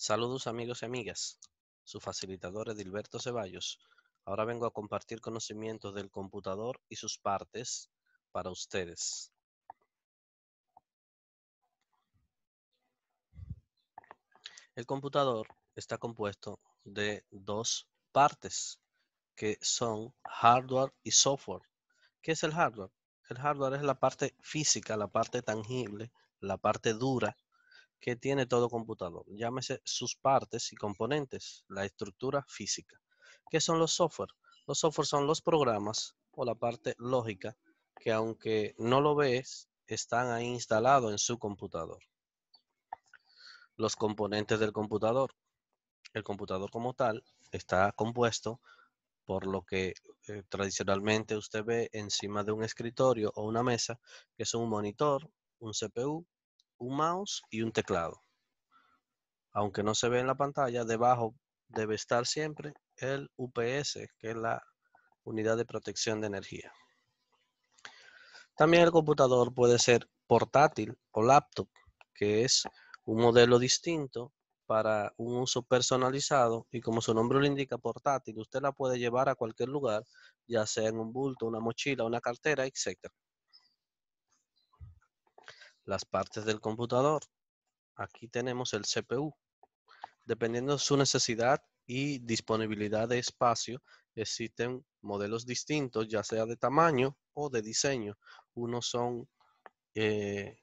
Saludos amigos y amigas, su facilitador Gilberto Ceballos. Ahora vengo a compartir conocimientos del computador y sus partes para ustedes. El computador está compuesto de dos partes que son hardware y software. ¿Qué es el hardware? El hardware es la parte física, la parte tangible, la parte dura que tiene todo computador, llámese sus partes y componentes, la estructura física. ¿Qué son los software? Los software son los programas o la parte lógica que aunque no lo ves, están ahí instalados en su computador. Los componentes del computador. El computador como tal está compuesto por lo que eh, tradicionalmente usted ve encima de un escritorio o una mesa, que es un monitor, un CPU un mouse y un teclado. Aunque no se ve en la pantalla, debajo debe estar siempre el UPS, que es la unidad de protección de energía. También el computador puede ser portátil o laptop, que es un modelo distinto para un uso personalizado y como su nombre lo indica, portátil, usted la puede llevar a cualquier lugar, ya sea en un bulto, una mochila, una cartera, etc las partes del computador. Aquí tenemos el CPU. Dependiendo de su necesidad y disponibilidad de espacio, existen modelos distintos, ya sea de tamaño o de diseño. Unos son eh,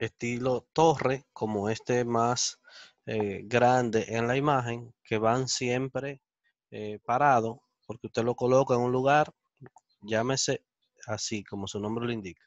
estilo torre, como este más eh, grande en la imagen, que van siempre eh, parado, porque usted lo coloca en un lugar, llámese así, como su nombre lo indica,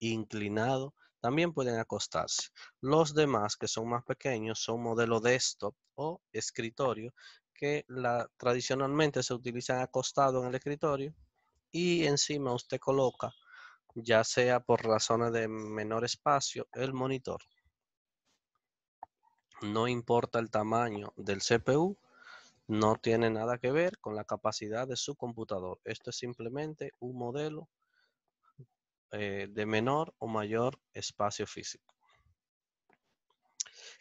inclinado también pueden acostarse. Los demás, que son más pequeños, son modelo desktop o escritorio, que la, tradicionalmente se utilizan acostado en el escritorio y encima usted coloca, ya sea por razones de menor espacio, el monitor. No importa el tamaño del CPU, no tiene nada que ver con la capacidad de su computador. Esto es simplemente un modelo eh, de menor o mayor espacio físico.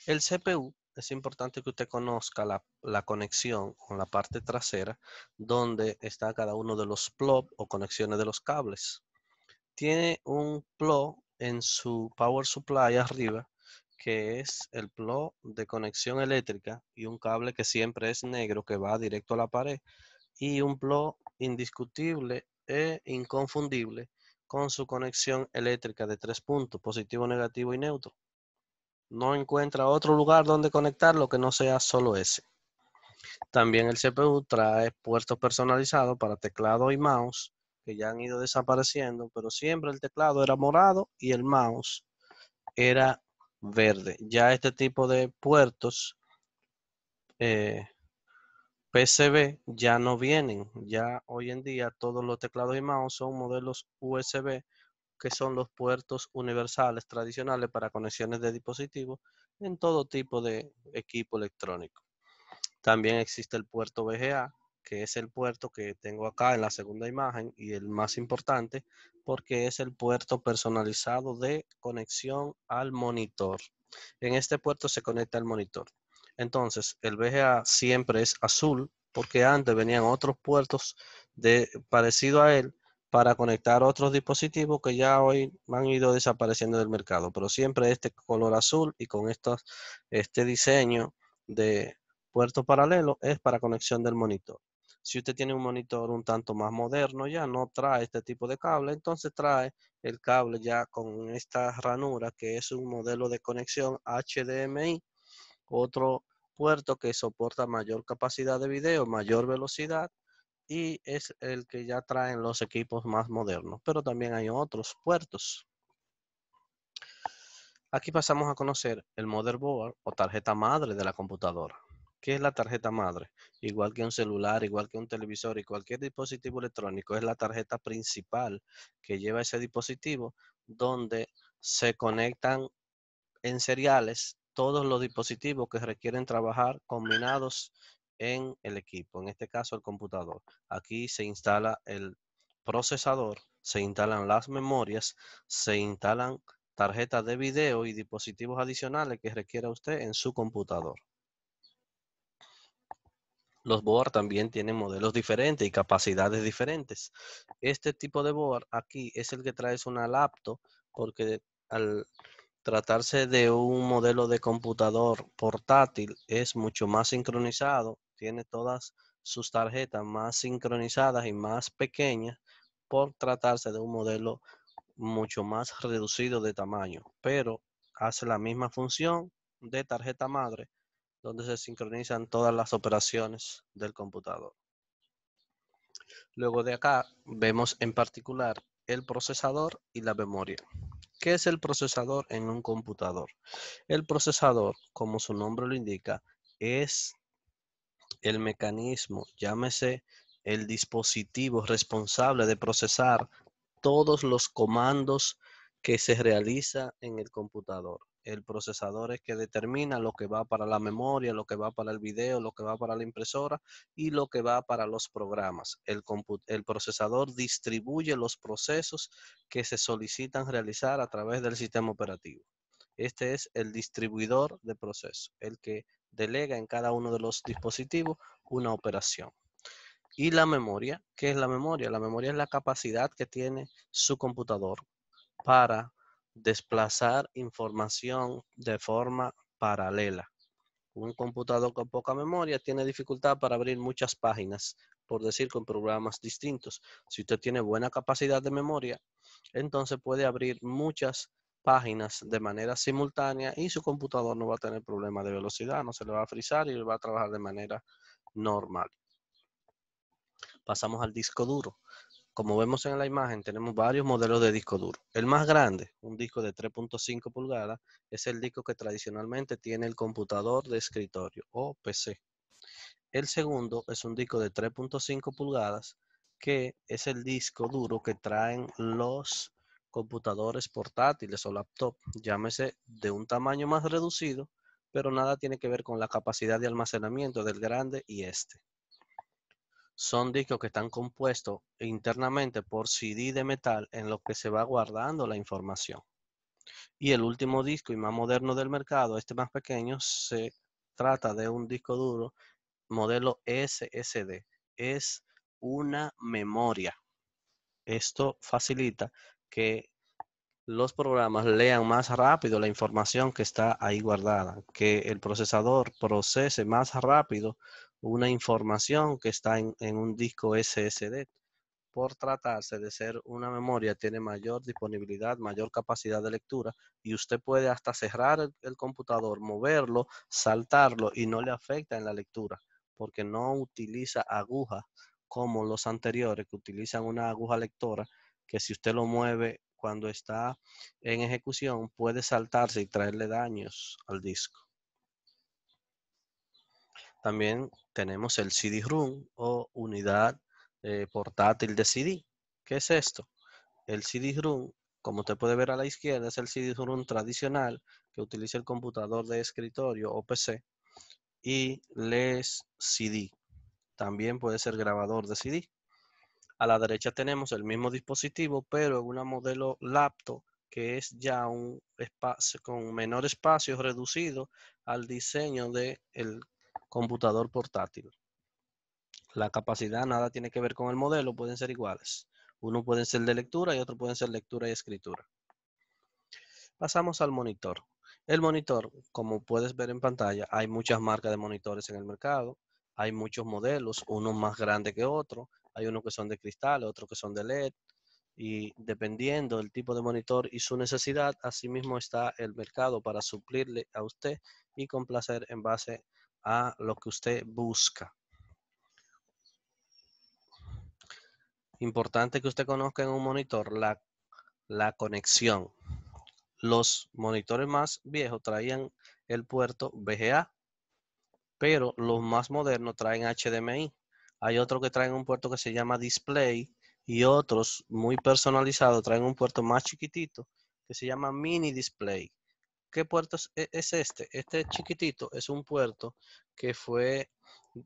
El CPU es importante que usted conozca la, la, conexión con la parte trasera donde está cada uno de los plop o conexiones de los cables. Tiene un plop en su power supply arriba que es el plot de conexión eléctrica y un cable que siempre es negro que va directo a la pared y un plop indiscutible e inconfundible con su conexión eléctrica de tres puntos, positivo, negativo y neutro. No encuentra otro lugar donde conectarlo que no sea solo ese. También el CPU trae puertos personalizados para teclado y mouse, que ya han ido desapareciendo, pero siempre el teclado era morado y el mouse era verde. Ya este tipo de puertos eh, PCB ya no vienen. Ya hoy en día todos los teclados y mouse son modelos USB, que son los puertos universales tradicionales para conexiones de dispositivos en todo tipo de equipo electrónico. También existe el puerto VGA, que es el puerto que tengo acá en la segunda imagen y el más importante porque es el puerto personalizado de conexión al monitor. En este puerto se conecta el monitor. Entonces, el VGA siempre es azul porque antes venían otros puertos de, parecido a él para conectar otros dispositivos que ya hoy han ido desapareciendo del mercado, pero siempre este color azul y con este diseño de puerto paralelo es para conexión del monitor. Si usted tiene un monitor un tanto más moderno ya no trae este tipo de cable, entonces trae el cable ya con esta ranura que es un modelo de conexión HDMI otro puerto que soporta mayor capacidad de video, mayor velocidad y es el que ya traen los equipos más modernos, pero también hay otros puertos. Aquí pasamos a conocer el motherboard o tarjeta madre de la computadora. ¿Qué es la tarjeta madre? Igual que un celular, igual que un televisor y cualquier dispositivo electrónico, es la tarjeta principal que lleva ese dispositivo donde se conectan en seriales todos los dispositivos que requieren trabajar combinados en el equipo, en este caso el computador. Aquí se instala el procesador, se instalan las memorias, se instalan tarjetas de video y dispositivos adicionales que requiera usted en su computador. Los board también tienen modelos diferentes y capacidades diferentes. Este tipo de board aquí es el que trae una laptop porque al, tratarse de un modelo de computador portátil, es mucho más sincronizado, tiene todas sus tarjetas más sincronizadas y más pequeñas por tratarse de un modelo mucho más reducido de tamaño, pero hace la misma función de tarjeta madre donde se sincronizan todas las operaciones del computador. Luego de acá vemos en particular el procesador y la memoria. ¿Qué es el procesador en un computador? El procesador, como su nombre lo indica, es el mecanismo, llámese el dispositivo responsable de procesar todos los comandos que se realiza en el computador el procesador es que determina lo que va para la memoria, lo que va para el video, lo que va para la impresora y lo que va para los programas. El, el procesador distribuye los procesos que se solicitan realizar a través del sistema operativo. Este es el distribuidor de procesos, el que delega en cada uno de los dispositivos una operación. Y la memoria, ¿qué es la memoria? La memoria es la capacidad que tiene su computador para desplazar información de forma paralela. Un computador con poca memoria tiene dificultad para abrir muchas páginas, por decir, con programas distintos. Si usted tiene buena capacidad de memoria, entonces puede abrir muchas páginas de manera simultánea y su computador no va a tener problema de velocidad, no se le va a frizar y va a trabajar de manera normal. Pasamos al disco duro como vemos en la imagen, tenemos varios modelos de disco duro. El más grande, un disco de 3.5 pulgadas, es el disco que tradicionalmente tiene el computador de escritorio o PC. El segundo es un disco de 3.5 pulgadas, que es el disco duro que traen los computadores portátiles o laptop, llámese de un tamaño más reducido, pero nada tiene que ver con la capacidad de almacenamiento del grande y este son discos que están compuestos internamente por CD de metal en los que se va guardando la información. Y el último disco y más moderno del mercado, este más pequeño, se trata de un disco duro modelo SSD. Es una memoria. Esto facilita que los programas lean más rápido la información que está ahí guardada, que el procesador procese más rápido una información que está en, un disco SSD. Por tratarse de ser una memoria, tiene mayor disponibilidad, mayor capacidad de lectura y usted puede hasta cerrar el, el computador, moverlo, saltarlo y no le afecta en la lectura porque no utiliza agujas como los anteriores que utilizan una aguja lectora que si usted lo mueve cuando está en ejecución puede saltarse y traerle daños al disco. También tenemos el CD-ROOM o unidad eh, portátil de CD. ¿Qué es esto? El CD-ROOM, como usted puede ver a la izquierda, es el CD-ROOM tradicional que utiliza el computador de escritorio o PC y les CD. También puede ser grabador de CD. A la derecha tenemos el mismo dispositivo, pero en una modelo laptop que es ya un espacio con menor espacio reducido al diseño del el computador portátil. La capacidad nada tiene que ver con el modelo, pueden ser iguales. Uno pueden ser de lectura y otro pueden ser lectura y escritura. Pasamos al monitor. El monitor, como puedes ver en pantalla, hay muchas marcas de monitores en el mercado. Hay muchos modelos, uno más grande que otro. Hay unos que son de cristal, otros que son de LED. Y dependiendo del tipo de monitor y su necesidad, asimismo está el mercado para suplirle a usted y complacer en base a a lo que usted busca. Importante que usted conozca en un monitor la, la conexión. Los monitores más viejos traían el puerto VGA, pero los más modernos traen HDMI. Hay otros que traen un puerto que se llama Display y otros muy personalizados traen un puerto más chiquitito que se llama Mini Display. ¿Qué puerto e, es este? Este chiquitito es un puerto que fue,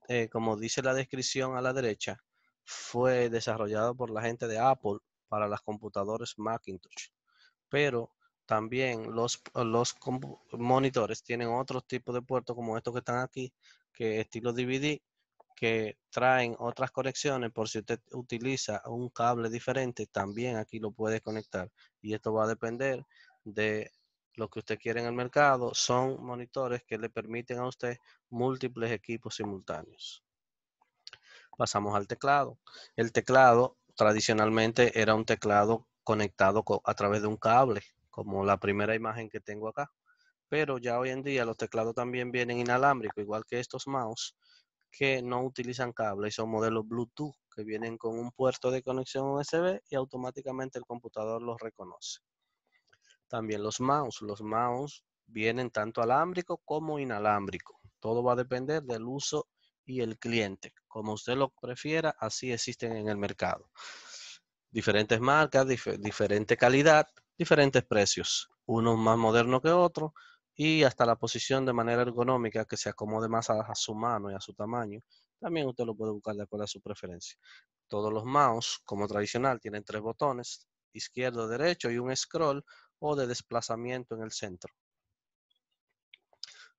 eh, como dice la descripción a la derecha, fue desarrollado por la gente de Apple para las computadoras Macintosh. Pero también los, los monitores tienen otro tipo de puertos como estos que están aquí, que estilo DVD, que traen otras conexiones por si usted utiliza un cable diferente, también aquí lo puede conectar. Y esto va a depender de lo que usted quiere en el mercado son monitores que le permiten a usted múltiples equipos simultáneos. Pasamos al teclado. El teclado tradicionalmente era un teclado conectado a través de un cable, como la primera imagen que tengo acá. Pero ya hoy en día los teclados también vienen inalámbricos, igual que estos mouse, que no utilizan cable y son modelos Bluetooth que vienen con un puerto de conexión USB y automáticamente el computador los reconoce. También los mouse. Los mouse vienen tanto alámbrico como inalámbrico. Todo va a depender del uso y el cliente. Como usted lo prefiera, así existen en el mercado. Diferentes marcas, diferente calidad, diferentes precios. Uno más moderno que otro y hasta la posición de manera ergonómica que se acomode más a, a su mano y a su tamaño. También usted lo puede buscar de acuerdo a su preferencia. Todos los mouse, como tradicional, tienen tres botones, izquierdo, derecho y un scroll o de desplazamiento en el centro.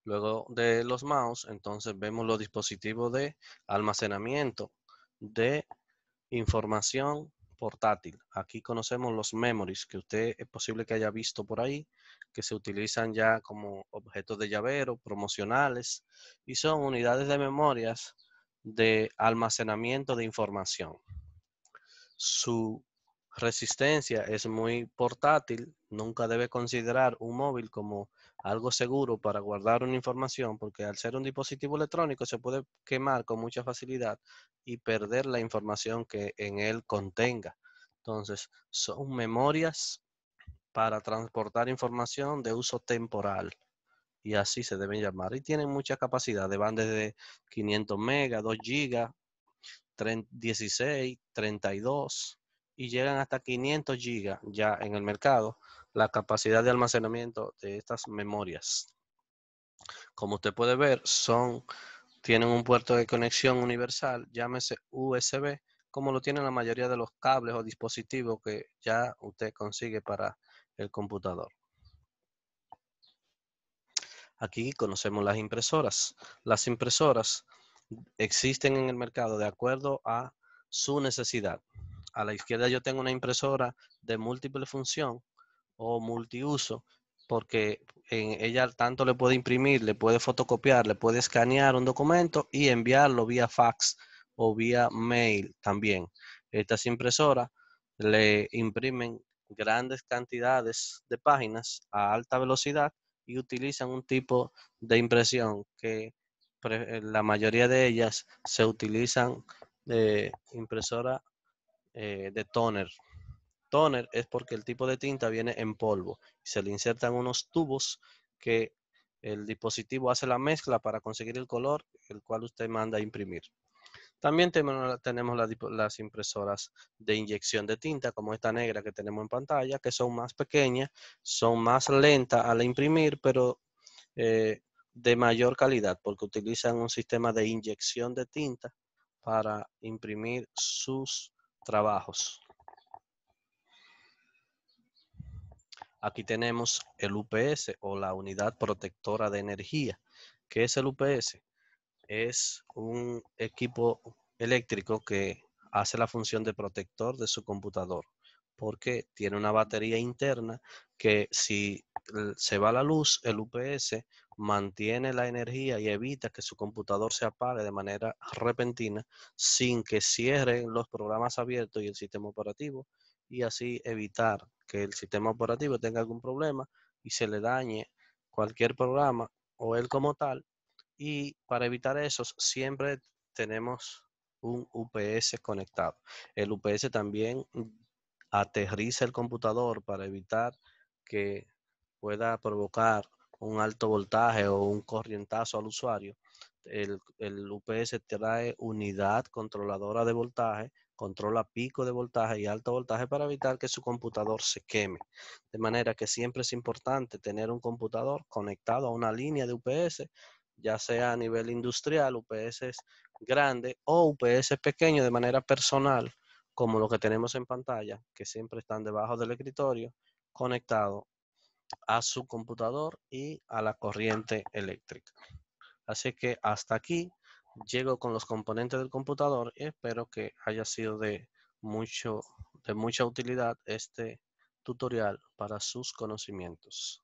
Luego de los mouse, entonces vemos los dispositivos de almacenamiento de información portátil. Aquí conocemos los memories que usted es posible que haya visto por ahí, que se utilizan ya como objetos de llavero, promocionales, y son unidades de memorias de almacenamiento de información. Su resistencia es muy portátil, nunca debe considerar un móvil como algo seguro para guardar una información, porque al ser un dispositivo electrónico se puede quemar con mucha facilidad y perder la información que en él contenga. Entonces, son memorias para transportar información de uso temporal. Y así se deben llamar. Y tienen mucha capacidad. De van desde 500 MB, 2 GB, 16, 32, y llegan hasta 500 gigas ya en el mercado la capacidad de almacenamiento de estas memorias. Como usted puede ver, son, tienen un puerto de conexión universal, llámese USB, como lo tienen la mayoría de los cables o dispositivos que ya usted consigue para el computador. Aquí conocemos las impresoras. Las impresoras existen en el mercado de acuerdo a su necesidad. A la izquierda yo tengo una impresora de múltiple función o multiuso, porque en ella tanto le puede imprimir, le puede fotocopiar, le puede escanear un documento y enviarlo vía fax o vía mail también. Estas impresoras le imprimen grandes cantidades de páginas a alta velocidad y utilizan un tipo de impresión que la mayoría de ellas se utilizan de impresora eh, de toner. Toner es porque el tipo de tinta viene en polvo. Se le insertan unos tubos que el dispositivo hace la mezcla para conseguir el color, el cual usted manda a imprimir. También tenemos las impresoras de inyección de tinta, como esta negra que tenemos en pantalla, que son más pequeñas, son más lentas al imprimir, pero eh, de mayor calidad, porque utilizan un sistema de inyección de tinta para imprimir sus trabajos. Aquí tenemos el UPS o la Unidad Protectora de Energía. ¿Qué es el UPS? Es un equipo eléctrico que hace la función de protector de su computador porque tiene una batería interna que si se va la luz, el UPS mantiene la energía y evita que su computador se apague de manera repentina sin que cierren los programas abiertos y el sistema operativo y así evitar que el sistema operativo tenga algún problema y se le dañe cualquier programa o él como tal. Y para evitar eso siempre tenemos un UPS conectado. El UPS también aterriza el computador para evitar que pueda provocar un alto voltaje o un corrientazo al usuario, el, el, UPS trae unidad controladora de voltaje, controla pico de voltaje y alto voltaje para evitar que su computador se queme. De manera que siempre es importante tener un computador conectado a una línea de UPS, ya sea a nivel industrial, UPS grande o UPS pequeño de manera personal, como lo que tenemos en pantalla, que siempre están debajo del escritorio, conectado a su computador y a la corriente eléctrica. Así que hasta aquí llego con los componentes del computador y espero que haya sido de, mucho, de mucha utilidad este tutorial para sus conocimientos.